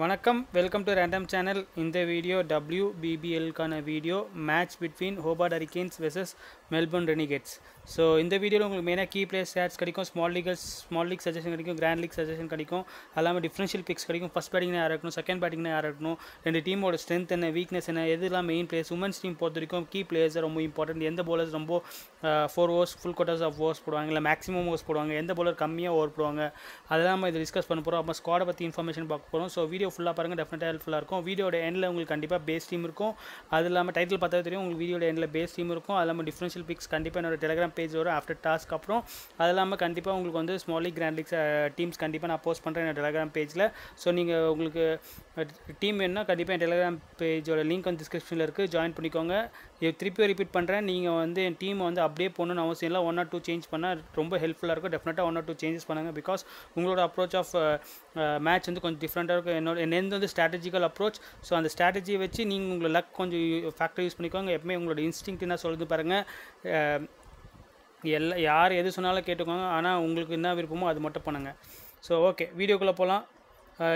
வணக்கம் welcome to random channel இந்த video டபிள்யூபிபிஎல்லுக்கான video match between Hobart Hurricanes versus Melbourne Renegades so இந்த வீடியோவில் உங்களுக்கு மெயினாக கீ பிளேஸ் சேட்ஸ் கிடைக்கும் small leagues small league suggestion கிடைக்கும் கிராண்ட் லீக் சஜஷன் கிடைக்கும் அல்லாமல் டிஃப்ரென்ஷியல் பிக்ஸ் கிடைக்கும் ஃபஸ்ட் பேட்டிங்னா யாராக இருக்கணும் செகண்ட் பேட்டிங்னா யாராக இருக்கணும் ரெண்டு டீமோட ஸ்ட்ரென்த் என்ன வீக்னஸ் என்ன எதுலாம் மெயின் பிளேஸ் உமன்ஸ் டீம் பொறுத்த வரைக்கும் கீ பிளேயர்ஸ் ரொம்ப இம்பார்ட்டன்ட் எந்த பவுலர்ஸ் ரொம்ப four overs full quarters of overs போடுவாங்க இல்லை மேக்ஸிமம் ஓவர்ஸ் போடுவாங்க எந்த பவுலர் கம்மியாக ஓவர் போடுவாங்க அதெல்லாம் இது இதை டிஸ்கஸ் பண்ண போகிறோம் அப்புறம் ஸ்குவாடை பற்றி இன்ஃபர்மேஷன் பார்க்க போகிறோம் ஸோ வீடியோ ஃபுல்லாக பாருங்கள் டெஃபினட்டாக ஹெல்ப்ஃபுல்லாக இருக்கும் வீடியோட எண்டில் உங்களுக்கு கண்டிப்பாக பேஸ் டீம் இருக்கும் அது இல்லாமல் டைட்டில் பார்த்தா தெரியும் உங்களுக்கு வீடியோட எண்டில் பேஸ் டீம் இருக்கும் அது இல்லாமல் டிஃப்ரென்ஷியல் பிக்ஸ் கண்டிப்பாக என்னோட டெலிகிராம் பேஜ் வரும் ஆஃப்டர் டாஸ்க் அப்புறம் அது இல்லாமல் கண்டிப்பாக உங்களுக்கு வந்து ஸ்மாலி கிராண்ட் லீக்ஸ் டீம்ஸ் கண்டிப்பாக நான் போஸ்ட் பண்ணுறேன் என் டெலகிராம் பேஜில் ஸோ நீங்கள் உங்களுக்கு டீம் வேணுன்னா கண்டிப்பாக என் டெலகிராம் பேஜோட லிங்க் வந்து டிஸ்கிரிப்ஷனில் இருக்குது ஜாயின் பண்ணிக்கோங்க திருப்பியும் ரிப்பீட் பண்ணுறேன் நீங்கள் வந்து என் டீம் வந்து அப்படியே போகணுன்னு அவசியம் இல்லை ஒன் ஆர் டூ சேஞ்ச் பண்ணால் ரொம்ப ஹெல்ப்ஃபுல்லாக இருக்கும் டெஃபினட்டாக ஒன் ஆர் டூ சேஞ்சஸ் பண்ணுங்கள் பிகாஸ் உங்களோட அப்ரோச் ஆஃப் மேட்ச் வந்து கொஞ்சம் டிஃப்ரெண்ட்டாக இருக்கும் என்னோட என்னது வந்து ஸ்ட்ராட்டஜிக்கல் அப்ரோச் ஸோ அந்த ஸ்ட்ராட்டஜியை வச்சு நீங்கள் உங்களை லக் கொஞ்சம் ஃபேக்டர் யூஸ் பண்ணிக்கோங்க எப்பவுமே உங்களோட இன்ஸ்டிங் என்ன சொல்லுது பாருங்கள் எல்லா யார் எது சொன்னாலும் கேட்டுக்கோங்க ஆனால் உங்களுக்கு என்ன விருப்பமோ அது மட்டும் பண்ணுங்கள் ஸோ ஓகே வீடியோக்குள்ளே போகலாம்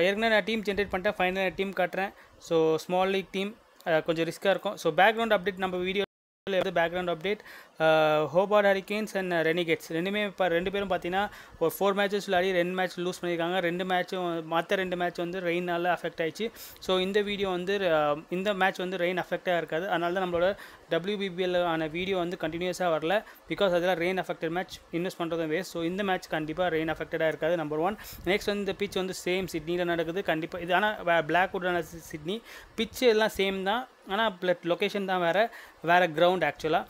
ஏற்கனவே நான் டீம் ஜென்ரேட் பண்ணிட்டேன் ஃபைனல் டீம் காட்டுறேன் ஸோ ஸ்மால் லீக் டீம் கொஞ்சம் ரிஸ்க்காக இருக்கும் ஸோ பேக்ரவுண்ட் அப்டேட் நம்ம video background update Hobart Hurricanes and Renegades ரெண்டுமே இப்போ ரெண்டு பேரும் பார்த்தீங்கன்னா ஒரு ஃபோர் மேட்சஸ் விளையாடி ரெண்டு மேட்ச் லூஸ் பண்ணியிருக்காங்க ரெண்டு மேட்சும் மற்ற ரெண்டு மேட்ச் வந்து ரெயினால் அஃபெக்ட் ஆயிடுச்சு ஸோ இந்த வீடியோ வந்து இந்த மேட்ச் வந்து ரெயின் அஃபெக்டாக இருக்காது அதனால தான் நம்மளோட டபிள்யூபிபிஎல் ஆன வீடியோ வந்து கண்டினியூஸாக வரல பிகாஸ் அதில் ரெயின் அஃபெக்டட் மேட்ச் இன்வெஸ்ட் பண்ணுறதும் வேஸ்ட் ஸோ இந்த மேட்ச் கண்டிப்பாக ரெயின் அஃபெக்டடாக இருக்காது நம்பர் ஒன் நெக்ஸ்ட் வந்து இந்த பிச் வந்து சேம் சிட்னியில் நடக்குது கண்டிப்பாக இது ஆனால் பிளாக் உட்டான சிட்னி பிச்சு எல்லாம் சேம் தான் ஆனால் பிளட் லொக்கேஷன் தான் வேறு வேறு கிரவுண்ட் ஆக்சுவலாக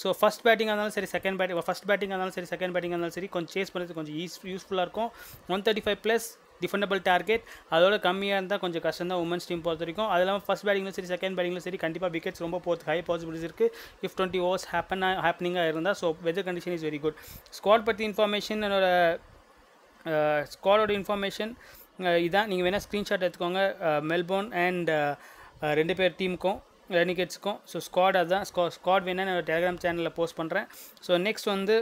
ஸோ ஃபஸ்ட் பேட்டிங்காக இருந்தாலும் சரி செகண்ட் பேட்டிங் ஃபஸ்ட் பேட்டிங்காக இருந்தாலும் சரி செகண்ட் பேட்டிங்காக இருந்தாலும் சரி கொஞ்சம் சேஸ் பண்ணுறது கொஞ்சம் யூஸ் யூஸ்ஃபுல்லாக இருக்கும் one thirty five plus defendable target அதோட கம்மியாக இருந்தால் கொஞ்சம் கஷ்டம் தான் உமன்ஸ் டீம் பொறுத்த வரைக்கும் அது இல்லாமல் ஃபஸ்ட் பேட்டிங்லும் சரி செகண்ட் பேட்டிங்லும் சரி கண்டிப்பாக விக்கெட்ஸ் ரொம்ப போகிறது ஹை பாசிபிலிட்டிஸ் இருக்குது இஃப் டுவெண்ட்டி ஓர்ஸ் ஹேப்பன் ஹேப்பனிங்காக இருந்தால் so weather condition is very good squad பற்றி இன்ஃபர்மேஷன் என்னோட ஸ்குவாடோட இன்ஃபர்மேஷன் இதான் நீங்கள் வேணால் ஸ்க்ரீன்ஷாட் எடுத்துக்கோங்க மெல்போர்ன் அண்ட் ரெண்டு பேர் டீமுக்கும் ரெனிகேட்ஸுக்கும் ஸோ ஸ்குவாட் அதுதான் ஸ்கா ஸ்குவாட் வேணால் நான் டெலிகிராம் சேனலில் போஸ்ட் பண்ணுறேன் ஸோ நெக்ஸ்ட் வந்து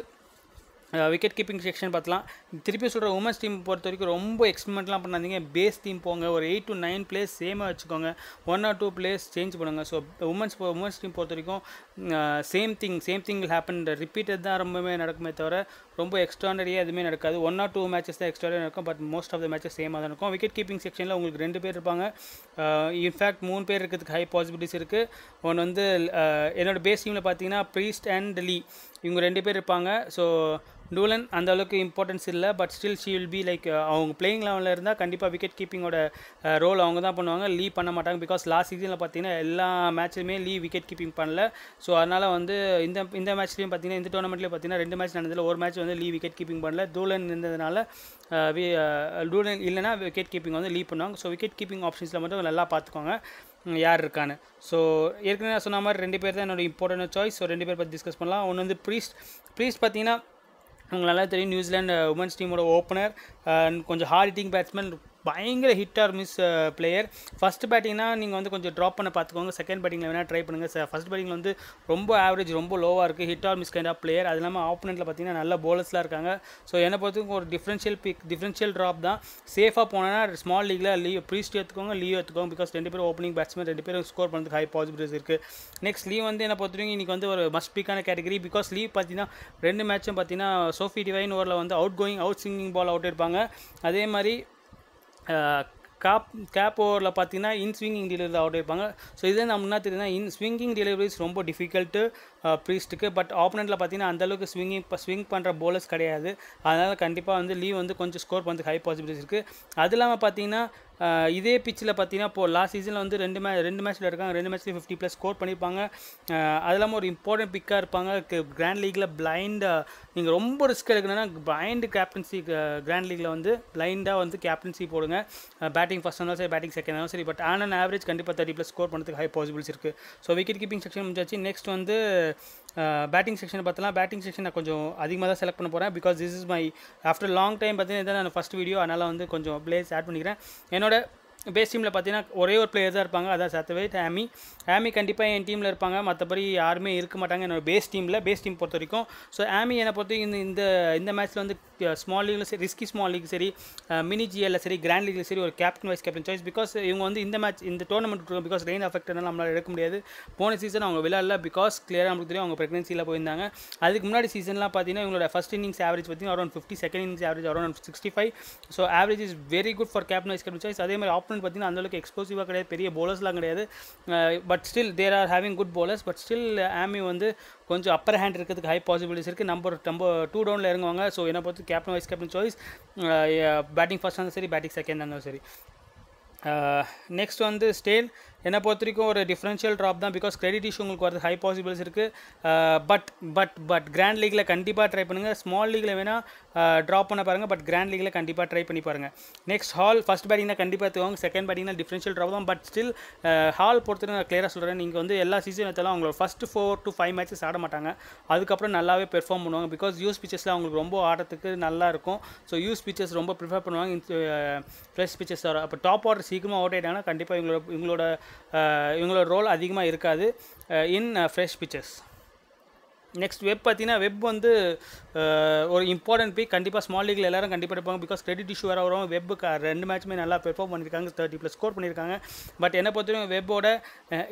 விக்கெட் கீப்பிங் செக்ஷன் பார்த்தலாம் திருப்பி சொல்கிற உமன்ஸ் டீம் பொறுத்த வரைக்கும் ரொம்ப எக்ஸ்பெரிமெண்ட்லாம் பண்ணாதீங்க பேஸ் டீம் போங்க ஒரு எயிட் டு நைன் பிளேஸ் சேமாக வச்சுக்கோங்க one or two place change பண்ணுங்கள் ஸோ உமன்ஸ் உமன்ஸ் டீம் பொறுத்த வரைக்கும் same thing same thing will happen repeated தான் ரொம்பவே நடக்குமே தவிர ரொம்ப எக்ஸ்ட்ராடரியாக எதுவுமே நடக்காது ஒன் ஆர் டூ மேட்சஸ் தான் எக்ஸ்ட்ரானரி நடக்கும் but most of the matches சேமாக தான் இருக்கும் விக்கெட் கீப்பிங் செக்ஷனில் உங்களுக்கு ரெண்டு பேர் இருப்பாங்க இன்ஃபேக்ட் மூணு பேர் இருக்கிறதுக்கு ஹை பாசிபிலிட்டிஸ் இருக்குது ஒன்று வந்து என்னோடய பேஸ் டீமில் பார்த்தீங்கன்னா ப்ரீஸ்ட் அண்ட் லீ இவங்க ரெண்டு பேர் இருப்பாங்க ஸோ டூலன் அந்த அளவுக்கு இம்பார்ட்டன்ஸ் இல்லை but still she will be like அவங்க பிளேயிங் லெவலில் இருந்தால் கண்டிப்பாக விக்கெட் கீப்பிங்கோட ரோல் அவங்க தான் பண்ணுவாங்க லீ பண்ண மாட்டாங்க பிகாஸ் லாஸ்ட் சீசனில் பார்த்தீங்கன்னா எல்லா மேட்சுமே லீவ் விக்கெட் கீப்பிங் பண்ணல ஸோ அதனால் வந்து இந்த இந்த மேட்ச்லேயும் பார்த்தீங்கன்னா இந்த டோர்னமெண்ட்லேயும் பார்த்தீங்கன்னா ரெண்டு மேட்ச் நடந்ததில் ஒரு மேட்ச் வந்து லீவ் விக்கெட் கீப்பிங் பண்ணல டூலன் இருந்ததுனால uh, uh, டூலன் இல்லைனா விக்கெட் கீப்பிங் வந்து லீ பண்ணுவாங்க ஸோ விக்கெட் கீப்பிங் ஆப்ஷன்ஸில் மட்டும் நல்லா பார்த்துக்கோங்க யார் இருக்கான்னு ஸோ ஏற்கனவே நான் சொன்ன மாதிரி ரெண்டு பேர் தான் என்னோடய இம்பார்ட்டன்ட் சாய்ஸ் ஸோ ரெண்டு பேர் பற்றி டிஸ்கஸ் பண்ணலாம் ஒன்று வந்து ப்ரீஸ்ட் ப்ரீஸ்ட் பார்த்தீங்கன்னா உங்களுக்கு நல்லா தெரியும் நியூசிலாண்டு உமன்ஸ் டீமோட ஓப்பனர் கொஞ்சம் ஹார்ட் ஹிட்டிங் பேட்ஸ்மேன் பயங்கர hit or miss player first பேட்டிங்னா நீங்கள் வந்து கொஞ்சம் ட்ராப் பண்ண பார்த்துக்கோங்க செகண்ட் பேட்டிங்கில் வேணால் ட்ரை பண்ணுங்கள் சார் ஃபஸ்ட் பேட்டிங்கில் வந்து ரொம்ப ஆவரேஜ் ரொம்ப லோவாக இருக்குது hit or miss kind of player அது இல்லாமல் ஆப்போனெண்ட்டில் பார்த்தீங்கன்னா நல்ல போலர்ஸ்லாம் இருக்காங்க ஸோ என்னை பொறுத்தவரைக்கும் ஒரு டிஃப்ரென்ஷியல் பிக் டிஃப்ரென்ஷியல் ட்ராப் தான் சேஃபாக போனோன்னா ஸ்மால் லீகில் லீவ் ப்ரீஸ்ட் எடுத்துக்கோங்க லீவ் எடுத்துக்கோங்க பிகாஸ் ரெண்டு பேரும் ஓப்பனிங் பேட்ஸ்மேன் ரெண்டு பேரும் ஸ்கோர் பண்ணுறதுக்கு ஹை பாசிபிலிட்டிஸ் இருக்குது நெக்ஸ்ட் லீவ் வந்து என்ன பொறுத்தவரைக்கும் இன்றைக்கி வந்து ஒரு மஸ்ட் பிக்கான கேட்டகரி பிகாஸ் லீவ் பார்த்தீங்கன்னா ரெண்டு மேட்சும் பார்த்தீங்கன்னா சோஃபி டிவைன் ஓரில் வந்து out going out swinging ball out இருப்பாங்க அதே மாதிரி காப் கேப் ஓவரில் பார்த்தீங்கன்னா இன் ஸ்விங்கிங் டெலிவரி அவுட் ஆயிருப்பாங்க ஸோ இதே நம்ம என்ன தெரியுதுன்னா இன் ஸ்விங்கிங் டெலிவரிஸ் ரொம்ப டிஃபிகல்ட்டு ப்ரீஸ்ட்டுக்கு பட் ஆப்போனண்ட்டில் பார்த்தீங்கன்னா அந்தளவுக்கு ஸ்விங்கிங் இப்போ ஸ்விங் பண்ணுற போலர்ஸ் கிடையாது அதனால் கண்டிப்பாக வந்து லீவ் வந்து கொஞ்சம் ஸ்கோர் பண்ணுறது ஹை பாசிபிலிட்டிஸ் இருக்குது அது இல்லாமல் பார்த்தீங்கன்னா இதே பிச்சில் பார்த்தீங்கன்னா இப்போது லாஸ்ட் சீசனில் வந்து ரெண்டு மே ரெண்டு மேட்ச்சில் இருக்காங்க ரெண்டு மேட்ச்லேயும் ஃபிஃப்டி ப்ளஸ் ஸ்கோர் பண்ணியிருப்பாங்க அது இல்லாமல் ஒரு இம்பார்ட்டன்ட் பிக்காக இருப்பாங்க கிராண்ட் லீக்கில் பிளைண்டு நீங்கள் ரொம்ப ரிஸ்க் எடுக்கணும்னா பிளைண்டு கேப்டன்சி கிராண்ட் லீக்கில் வந்து பிளைண்டாக வந்து கேப்டன்சி போடுங்க பேட்டிங் ஃபஸ்ட் இருந்தாலும் சரி பேட்டிங் செகண்ட் இருந்தாலும் சரி பட் ஆன் அண்ட் ஆவரேஜ் கண்டிப்பாக தேர்ட்டி ப்ளஸ் ஸ்கோர் பண்ணுறதுக்கு ஹை பாசிபிலிட்டிஸ் இருக்குது ஸோ விக்கெட் கீப்பிங் செக்ஷன் முடிஞ்சாச்சு நெக்ஸ்ட் வந்து பேட்டிங் செக்ஷன் பார்த்தலாம் பேட்டிங் செக்ஷன் நான் கொஞ்சம் அதிகமாக தான் செலக்ட் பண்ண போகிறேன் because this is my after long time பார்த்தீங்கன்னா இதான் நான் ஃபஸ்ட் வீடியோ அதனால் வந்து கொஞ்சம் பிளேஸ் ஆட் பண்ணிக்கிறேன் என்னோட பேஸ் டீமில் பார்த்தீங்கன்னா ஒரே ஒரு பிளேயர் தான் இருப்பாங்க அதான் சத்தவேட் ஹேமி ஆமி கண்டிப்பாக என் டீமில் இருப்பாங்க மற்றபடி யாருமே இருக்க மாட்டாங்க என்னோடய பேஸ் டீமில் பேஸ் டீம் பொறுத்த வரைக்கும் ஸோ ஆமி என்னை பொறுத்த வரைக்கும் இந்த இந்த மேட்ச்சில் வந்து ஸ்மால் லீக்லையும் சரி ரிஸ்கி ஸ்மால் லீக் சரி மினி ஜிஎல்ல சரி கிராண்ட் லீக்லையும் சரி ஒரு captain vice captain choice because இவங்க வந்து இந்த மேட்ச் இந்த டோர்னமெண்ட் பிகாஸ் ரெயின் அஃபெக்ட்னால நம்மளால் எடுக்க முடியாது போன சீசன் அவங்க விளையாடல பிகாஸ் கிளியராக நம்மளுக்கு தெரியும் அவங்க பிரெக்னன்சியில் போயிருந்தாங்க அதுக்கு முன்னாடி சீசன்லாம் பார்த்தீங்கன்னா இவங்களோட ஃபஸ்ட் இன்னிங்ஸ் ஆவரேஜ் பார்த்திங்கன்னா around fifty second innings average around sixty five so average is very good for captain vice captain choice அதே மாதிரி ஆப்டன் பேட்ஸ்மேன் பார்த்தீங்கன்னா அந்தளவுக்கு எக்ஸ்ப்ளோசிவாக கிடையாது பெரிய போலர்ஸ்லாம் கிடையாது but still there are having good bowlers but still Amy வந்து கொஞ்சம் அப்பர் ஹேண்ட் இருக்கிறதுக்கு ஹை பாசிபிலிட்டிஸ் இருக்குது நம்பர் நம்ப டூ டவுனில் இறங்குவாங்க ஸோ என்னை பொறுத்து captain vice captain choice batting ஃபஸ்ட்டாக இருந்தாலும் சரி பேட்டிங் செகண்ட் இருந்தாலும் சரி நெக்ஸ்ட் வந்து ஸ்டேல் என்னை பொறுத்த வரைக்கும் ஒரு டிஃப்ரென்ஷியல் ட்ராப் தான் பிகாஸ் கிரெடிட் இஷ்யூ உங்களுக்கு வரது ஹை பாசிபிள்ஸ் இருக்குது பட் பட் பட் கிராண்ட் லீக்கில் கண்டிப்பாக ட்ரை பண்ணுங்கள் ஸ்மால் லீக்கில் வேணால் ட்ராப் பண்ண பாருங்கள் பட் கிராண்ட் லீகில் கண்டிப்பாக ட்ரை பண்ணி பாருங்கள் நெக்ஸ்ட் ஹால் ஃபஸ்ட் பேட்டிங்னா கண்டிப்பாக எடுத்துவாங்க செகண்ட் பேட்டிங்னா டிஃப்ரென்ஷியல் ட்ராப் தான் பட் ஸ்டில் ஹால் பொறுத்து நான் கிளியராக சொல்கிறேன் நீங்கள் வந்து எல்லா சீசன் எடுத்தாலும் அவங்களோட first four to five matches ஆட மாட்டாங்க அதுக்கப்புறம் நல்லாவே பெர்ஃபார்ம் பண்ணுவாங்க பிகாஸ் யூஸ் பிச்சர்ஸில் அவங்களுக்கு ரொம்ப ஆடுறதுக்கு நல்லா இருக்கும் ஸோ யூஸ் பிச்சர்ஸ் ரொம்ப ப்ரிஃபர் பண்ணுவாங்க ஃப்ரெஷ் பிச்சர்ஸ் வரும் அப்போ டாப் ஆர்டர் சீக்கிரமாக அவுட் ஆகிட்டாங்கன்னா கண்டிப்பாக இவங்களோட இவங்களோட இவங்களோட ரோல் அதிகமாக இருக்காது in fresh pitchers next Webb பார்த்தீங்கன்னா வெப் வந்து ஒரு இம்பார்ட்டன்ட் பிக் கண்டிப்பாக ஸ்மால் லீக்ல எல்லாரும் கண்டிப்பாக எடுப்பாங்க பிகாஸ் கிரெடிட் இஷ்யூ வர வரும் வெப் ரெண்டு மேட்ச்சுமே நல்லா பெர்ஃபார்ம் பண்ணியிருக்காங்க தேர்ட்டி ப்ளஸ் ஸ்கோர் பண்ணியிருக்காங்க பட் என்னை பொறுத்தவரைக்கும் வெப்போட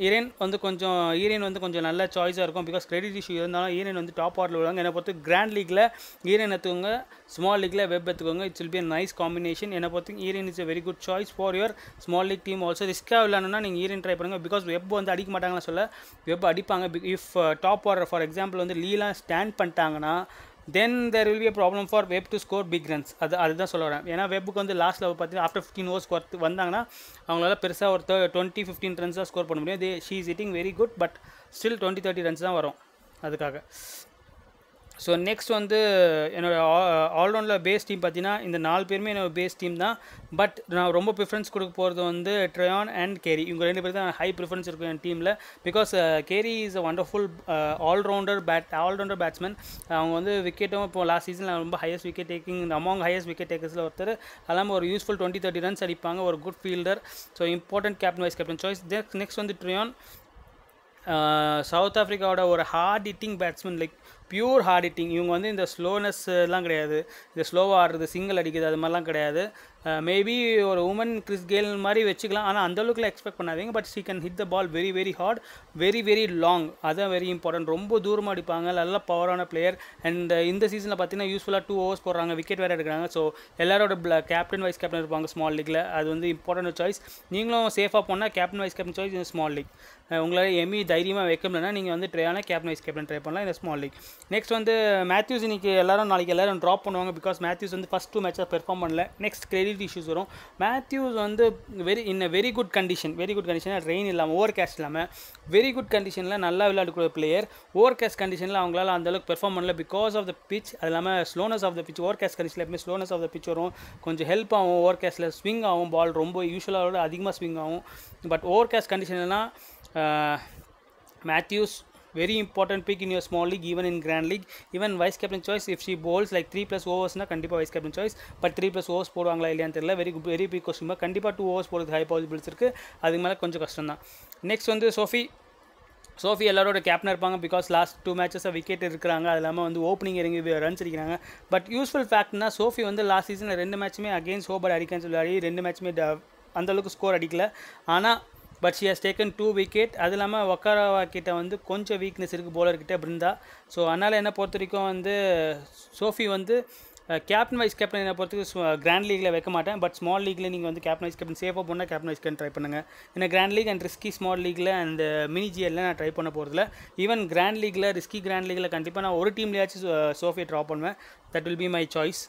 ஈரேன் வந்து கொஞ்சம் ஈரேன் வந்து கொஞ்சம் நல்ல சாய்ஸாக இருக்கும் பிகாஸ் கிரெடிட் இஷ்யூ இருந்தாலும் ஈரேன் வந்து டாப் ஆர்டில் விடுவாங்க என்னை பொறுத்து கிராண்ட் லீக்கில் ஈரேன் எடுத்துக்கோங்க ஸ்மால் லீக்கில் வெப் எடுத்துக்கோங்க it's will be nice combination என்னை பொறுத்து Erin is a very good choice for your small league team also ரிஸ்காக இல்லைன்னா நீங்கள் ஈரேன் ட்ரை பண்ணுங்கள் பிகாஸ் வெப் வந்து அடிக்க மாட்டாங்கன்னு சொல்ல வெப் அடிப்பாங்க if top order for example வந்து லீலாம் ஸ்டாண்ட் பண்ணிட்டாங்கன்னா then there will be problem for Webb to score big runs அது அதுதான் சொல்ல வரேன் ஏன்னா வெப்புக்கு வந்து லாஸ்ட் லெவல் பார்த்தீங்கன்னா ஆஃப்டர் ஃபிஃப்டின் ஓவர்ஸ் ஒர்த்து வந்தாங்கன்னா அவங்களால பெருசாக ஒரு டுவெண்ட்டி ஃபிஃப்டின் ரன்ஸாக ஸ்கோர் பண்ண முடியும் they she is hitting very good but still twenty thirty runs தான் வரும் அதுக்காக ஸோ நெக்ஸ்ட் வந்து என்னோடய ஆல்ரவுண்டில் பேஸ் டீம் பார்த்தீங்கன்னா இந்த நாலு பேருமே என்னோடய பேஸ் டீம் தான் பட் நான் ரொம்ப ப்ரிஃபரன்ஸ் கொடுக்க போகிறது வந்து ட்ரையான் அண்ட் கேரி இவங்க ரெண்டு பேர் தான் ஹை ப்ரிஃபரன்ஸ் இருக்கும் என் டீமில் because Carey is a wonderful allrounder bat allrounder batsman அவங்க வந்து விக்கெட்டும் இப்போ லாஸ்ட் சீசனில் ரொம்ப highest wicket taking among highest wicket டேக்கர்ஸில் ஒருத்தர் அல்லாமல் ஒரு யூஸ்ஃபுல் டுவெண்ட்டி தேர்ட்டி ரன்ஸ் அடிப்பாங்க ஒரு good fielder so important captain vice captain choice next வந்து ட்ரியான் சவுத் ஆஃப்ரிக்காவோட ஒரு hard hitting batsman like pure hard hitting இவங்க வந்து இந்த ஸ்லோனஸ்லாம் கிடையாது இந்த ஸ்லோவாக ஆடுறது சிங்கிள் அடிக்கிறது அது மாதிரிலாம் கிடையாது மேபி uh, ஒரு உமன் கிறிஸ் கேல் மாதிரி வச்சுக்கலாம் ஆனால் அந்தளவுக்குலாம் எக்ஸ்பெக்ட் பண்ணாதீங்க but she can hit the ball very very hard very very long அதுதான் வெரி இம்பார்ட்டன்ட் ரொம்ப தூரமாக அடிப்பாங்க நல்ல பவரான பிளேயர் அண்ட் இந்த சீசனில் பார்த்தீங்கன்னா யூஸ்ஃபுல்லாக டூ ஓவர்ஸ் போடுறாங்க விக்கெட் வேறு எடுக்கிறாங்க ஸோ எல்லாரோட கேப்டன் வைஸ் கேப்டன் இருப்பாங்க ஸ்மால் லீக்கில் அது வந்து இம்பார்ட்டன்ட் சாய்ஸ் நீங்களும் சேஃபாக போனால் கேப்டன் வைஸ் கேப்டன் சாய்ஸ் இந்த ஸ்மால் லீக் உங்களால் எம்இ தைரியமாக வைக்க முடியலன்னா நீங்கள் வந்து ட்ரையான கேப்டன் வைஸ் கேப்டன் ட்ரை பண்ணலாம் இந்த ஸ்மால் லீக் நெக்ஸ்ட் வந்து மேத்யூஸ் இன்னைக்கு எல்லாரும் நாளைக்கு எல்லாரும் ட்ராப் பண்ணுவாங்க பிகாஸ் மேத்யூஸ் வந்து ஃபஸ்ட் டூ மேட்சாக பெர்ஃபார்ம் பண்ணல நெக்ஸ்ட் கிரெடிட் ஹெல்த் இஷ்யூஸ் வரும் மேத்யூஸ் வந்து very in a very good condition very good condition rain இல்லாமல் ஓவர் கேஸ்ட் இல்லாமல் வெரி குட் கண்டிஷனில் நல்லா விளையாடக்கூடிய பிளேயர் ஓவர் கேஸ்ட் கண்டிஷனில் அவங்களால அந்தளவுக்கு பெர்ஃபார்ம் பண்ணல பிகாஸ் ஆஃப் த பிச் அது இல்லாமல் slowness of the pitch overcast கண்டிஷனில் எப்பவுமே ஸ்லோனஸ் ஆஃப் த பிச் வரும் கொஞ்சம் ஹெல்ப் ஆகும் ஓவர் கேஸ்ட்டில் ஸ்விங் ஆகும் பால் ரொம்ப யூஸ்வலாக அதிகமாக ஸ்விங் ஆகும் பட் ஓவர் கேஸ்ட் கண்டிஷன்லாம் Mathews very important pick in your small league even in grand league even vice captain choice if she bowls like three plus ஓவர்ஸ்னா கண்டிப்பாக vice captain choice but three plus overs போடுவாங்களா இல்லையான்னு தெரியல very very big question mark கண்டிப்பாக two overs போடுறதுக்கு high possibles இருக்குது அதுக்கு மேலே கொஞ்சம் கஷ்டம் தான் நெக்ஸ்ட் வந்து சோஃபி சோஃபி எல்லாரோட கேப்டன் இருப்பாங்க பிகாஸ் லாஸ்ட் டூ மேட்சஸாக விக்கெட் இருக்கிறாங்க அது இல்லாமல் வந்து ஓப்பனிங் இறங்கி ரன்ஸ் அடிக்கிறாங்க பட் யூஸ்ஃபுல் ஃபேக்ட்னா சோஃபி வந்து லாஸ்ட் சீசனில் ரெண்டு மேட்சுமே அகேன்ஸ்ட் ஓபர் அடிக்கன்னு சொல்லி ரெண்டு மேட்சுமே அந்தளவுக்கு ஸ்கோர் அடிக்கல ஆனால் but she has taken two wicket அது இல்லாமல் ஒக்காரவா கிட்ட வந்து கொஞ்சம் வீக்னஸ் இருக்குது போலர்கிட்ட பிருந்தா ஸோ அதனால் என்ன பொறுத்த வரைக்கும் வந்து சோஃபி வந்து கேப்டன் வைஸ் கேப்டன் என்னை பொறுத்து கிராண்ட் லீகில் வைக்க மாட்டேன் பட் ஸ்மால் லீகில் நீங்கள் வந்து கேப்டன் வைஸ் கேப்டன் சேஃபாக போனால் கேப்டன் வைஸ் கேப்டன் ட்ரை பண்ணுங்கள் ஏன்னா grand league and risky small லீகில் அந்த மினி ஜிஎல்ல நான் ட்ரை பண்ண போகிறதுல ஈவன் கிராண்ட் லீகில் ரிஸ்கி கிராண்ட் லீகில் கண்டிப்பாக நான் ஒரு டீம்லேயாச்சும் சோஃபியை ட்ரா பண்ணுவேன் that will be my choice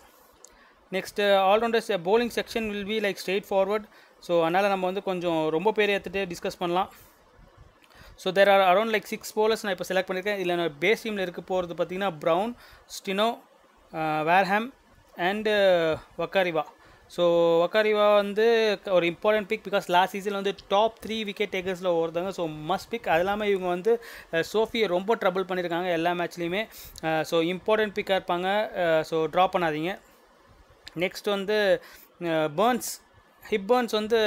next allrounders bowling section will be like straightforward so அதனால் நம்ம வந்து கொஞ்சம் ரொம்ப பேர் எடுத்துகிட்டு டிஸ்கஸ் பண்ணலாம் so there are around like six bowlers நான் இப்போ செலக்ட் பண்ணியிருக்கேன் இதில் நான் பேஸ் டீமில் இருக்க போகிறது பார்த்திங்கன்னா Brown Strano Wareham and Vakarewa so Vakarewa வந்து ஒரு இம்பார்ட்டன்ட் பிக் பிகாஸ் லாஸ்ட் சீசனில் வந்து டாப் த்ரீ விக்கெட் டேக்கர்ஸில் ஓடுறாங்க ஸோ மஸ்ட் பிக் அது இல்லாமல் இவங்க வந்து சோஃபியை ரொம்ப ட்ரபிள் பண்ணியிருக்காங்க எல்லா மேட்ச்லேயுமே ஸோ இம்பார்ட்டன்ட் பிக்காக இருப்பாங்க ஸோ ட்ராப் பண்ணாதீங்க நெக்ஸ்ட் வந்து பேர்ன்ஸ் ஹிப்பர்ன்ஸ் வந்து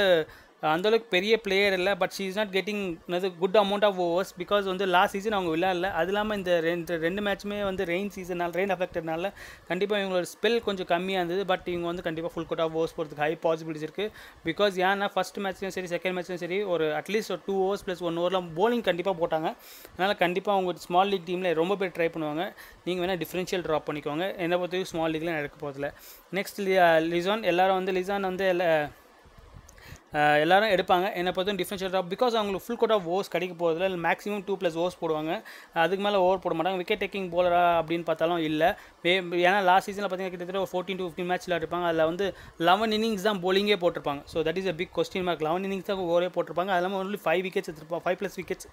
அந்தளவுக்கு பெரிய பிளேயர் இல்லை but she is not getting அது good amount of overs because வந்து லாஸ்ட் சீசன் அவங்க விளையாடல அது இல்லாமல் இந்த ரெண்டு ரெண்டு மேட்ச்சுமே வந்து ரெயின் சீசனால் ரெயின் அஃபெக்டட்னால கண்டிப்பாக இவங்களோட ஸ்பெல் கொஞ்சம் கம்மியாக இருந்தது பட் இவங்க வந்து கண்டிப்பாக ஃபுல் கோட் ஆஃப் ஓவர்ஸ் போகிறதுக்கு ஹை பாசிபிலிட்டிஸ் இருக்குது பிகாஸ் ஏன்னா ஃபஸ்ட் மேட்ச்லையும் சரி செகண்ட் மேட்ச்லையும் சரி ஒரு அட்லீஸ்ட் ஒரு டூ ஓவர்ஸ் ப்ளஸ் ஒன் ஓவரில் போலிங் கண்டிப்பாக போட்டாங்க அதனால் கண்டிப்பாக அவங்க ஸ்மால் லீக் டீமில் ரொம்ப பேர் ட்ரை பண்ணுவாங்க நீங்கள் வேணால் டிஃப்ரென்ஷியல் ட்ராப் பண்ணிக்கோங்க என்னை பொறுத்தவரைக்கும் ஸ்மால் லீக்லாம் நடக்க போகிறதுல நெக்ஸ்ட் லிசான் எல்லோரும் வந்து லிசான் வந்து எல்லா எல்லாரும் எடுப்பாங்க என்னை பொறுத்தும் டிஃப்ரென்ஷியல் ட்ராப் பிகாஸ் அவங்களுக்கு ஃபுல் கோட் ஆஃப் ஓவர்ஸ் கிடைக்க போகிறதுல இல்லை மேக்ஸிமம் டூ ப்ளஸ் ஓர்ஸ் போடுவாங்க அதுக்கு மேலே ஓவர் போட மாட்டாங்க விக்கெட் டேக்கிங் போலரா அப்படின்னு பார்த்தாலும் இல்லை ஏன்னா லாஸ்ட் சீசனில் பார்த்தீங்கன்னா கிட்டத்தட்ட ஒரு ஃபோர்ட்டின் டு ஃபிஃப்டின் மேட்ச் விளாட்ருப்பாங்க அதில் வந்து லெவன் இன்னிங்ஸ் தான் போலிங்கே போட்டிருப்பாங்க so that is a big question mark eleven innings தான் ஓவரே போட்டிருப்பாங்க அது ஒன்லி ஃபைவ் விக்கெட்ஸ் எடுத்துருப்பாங்க ஃபைவ் ப்ளஸ் விக்கெட்ஸ்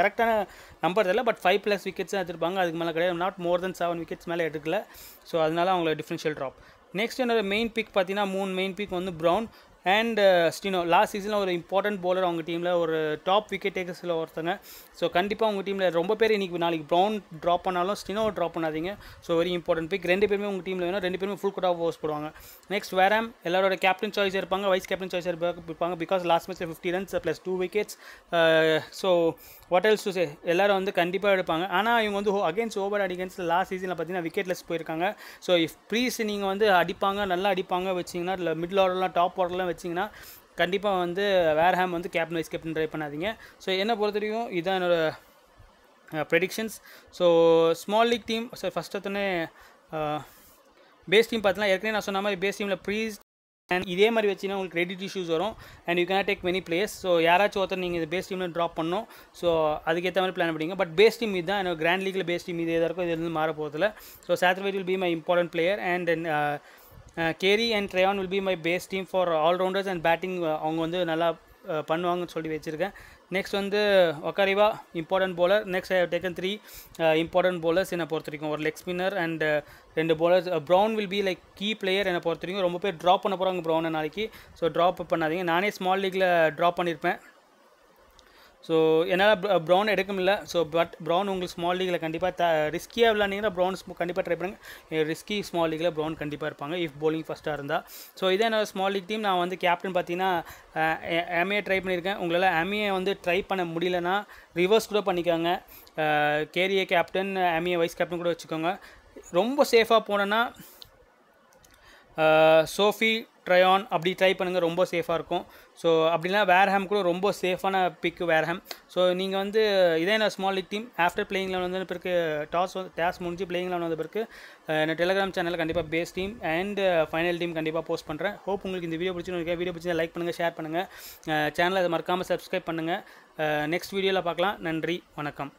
கரெக்டான நம்பர் தெரியல பட் ஃபைவ் ப்ளஸ் விக்கெட்ஸ் தான் எடுத்துருப்பாங்க அதுக்கு மேலே கிடையாது not more than seven wickets மேலே எடுக்கல ஸோ அதனால அவங்களோட டிஃப்ரென்ஷியல் ட்ராப் நெக்ஸ்ட் என்னோட மெயின் பிக் பார்த்தீங்கன்னா மூணு மெயின் பிக் வந்து ப்ரௌன் அண்ட் ஸ்டினோ லாஸ்ட் சீசனில் ஒரு இம்பார்ட்டன்ட் போலர் அவங்க டீமில் ஒரு டாப் விக்கெட் டேக்கர்ஸில் ஒருத்தங்க ஸோ கண்டிப்பாக உங்கள் டீமில் ரொம்ப பேர் இன்றைக்கி நாளைக்கு ப்ரௌன் ட்ராப் பண்ணாலும் ஸ்டீனோ ட்ராப் பண்ணாதீங்க ஸோ வெரி இம்பார்ட்டன்ட் பிக் ரெண்டு பேருமே உங்கள் டீமில் வேணும் ரெண்டு பேருமே ஃபுல் குட் ஆஃப் ஓஸ் போடுவாங்க நெக்ஸ்ட் வேறம் எல்லாரோட கேப்டன் சாய்ஸ் இருப்பாங்க வைஸ் கேப்டன் சாய்ஸ் இருப்பாங்க பிகாஸ் லாஸ்ட் மேட்ச்சில் fifty runs plus two wickets so else to say எல்லோரும் வந்து கண்டிப்பாக எடுப்பாங்க ஆனால் இவங்க வந்து அகேன்ஸ்ட் ஓவர் அடிகேன்ஸ்ட் லாஸ்ட் சீசனில் பார்த்தீங்கன்னா விக்கெட்லெஸ் போயிருக்காங்க ஸோ இஃப் ப்ரீஸ் நீங்கள் வந்து அடிப்பாங்க நல்லா அடிப்பாங்க வச்சிங்கன்னா இல்லை மிடில் ஆர்டர்லாம் டாப் ஆர்டர்லாம் வச்சிங்கன்னா கண்டிப்பாக வந்து வேர் ஹேம் வந்து கேப்டன் வைஸ் கேப்டன் ட்ரை பண்ணாதீங்க ஸோ என்னை பொறுத்த வரைக்கும் இதுதான் என்னோடய predictions so small league team so first base team பார்த்தீங்கன்னா ஏற்கனவே நான் சொன்ன மாதிரி பேஸ் டீமில் ப்ரீஸ் அண்ட் இதே மாதிரி வச்சுன்னா உங்களுக்கு கிரெடிட் இஷ்யூஸ் வரும் and you can take many players so யாராச்சும் ஒருத்தர் நீங்கள் இந்த பேஸ் டீமில் ட்ராப் பண்ணோம் ஸோ அதுக்கேற்ற மாதிரி பிளான் பண்ணிங்க பட் பேஸ் டீம் இது தான் எனக்கு கிராண்ட் லீக்கில் பேஸ் டீம் இது எதாவது இருக்கும் இதுலேருந்து மாற போகிறதில்ல ஸோ சாத்ரவேட் will be my important player and then Carey and Tryon will be my base team for allrounders and batting அவங்க வந்து நல்லா uh, பண்ணுவாங்கன்னு சொல்லி வச்சுருக்கேன் நெக்ஸ்ட் வந்து ஒக்காரிவா important bowler next I have taken three important bowlers என்னை பொறுத்த வரைக்கும் ஒரு லெக் ஸ்பின்னர் அண்ட் ரெண்டு bowlers Brown will be like key player என்னை பொறுத்த வரைக்கும் ரொம்ப பேர் ட்ராப் பண்ண போகிறாங்க ப்ரௌனை நாளைக்கு ஸோ ட்ராப் பண்ணாதீங்க நானே ஸ்மால் லீக்கில் ட்ராப் பண்ணியிருப்பேன் ஸோ என்னால் ப்ரௌன் எடுக்க முடியல ஸோ பட் ப்ரௌன் உங்களுக்கு ஸ்மால் லீகில் கண்டிப்பாக த ரிஸ்கியாக விளாண்டிங்கன்னா ப்ரௌன்ஸ் கண்டிப்பாக ட்ரை பண்ணுங்கள் ரிஸ்கி ஸ்மால் லீகில் ப்ரௌன் கண்டிப்பாக இருப்பாங்க இஃப் போலிங் ஃபஸ்ட்டாக இருந்தால் ஸோ இதே என்னோட ஸ்மால் லீக் டீம் நான் வந்து கேப்டன் பார்த்தீங்கன்னா எம்ஏ ட்ரை பண்ணியிருக்கேன் உங்களால் ஆமியை வந்து ட்ரை பண்ண முடியலன்னா ரிவர்ஸ் கூட பண்ணிக்கோங்க கேரிஏ கேப்டன் ஆமியை வைஸ் கேப்டன் கூட வச்சுக்கோங்க ரொம்ப சேஃபாக போனேன்னா சோஃபி ட்ரையான் அப்படி ட்ரை பண்ணுங்கள் ரொம்ப சேஃபாக இருக்கும் ஸோ அப்படின்னா ஹேம் கூட ரொம்ப சேஃபான பிக்கு ஹேம் ஸோ நீங்கள் வந்து இதே நான் small league team after playing eleven வந்து பிறகு டாஸ் வந்து டேஸ் முடிஞ்சு பிளேயிங் லெவன் வந்த பிறகு என்ன டெலிகிராம் சேனலில் கண்டிப்பாக base team and final team கண்டிப்பாக போஸ்ட் பண்ணுறேன் ஹோப் உங்களுக்கு இந்த வீடியோ பிடிச்சிருக்கு வீடியோ பிடிச்சி லைக் பண்ணுங்கள் ஷேர் பண்ணுங்கள் சேனலை அதை மறக்காமல் சப்ஸ்கிரைப் பண்ணுங்கள் நெக்ஸ்ட் வீடியோவில் பார்க்கலாம் நன்றி வணக்கம்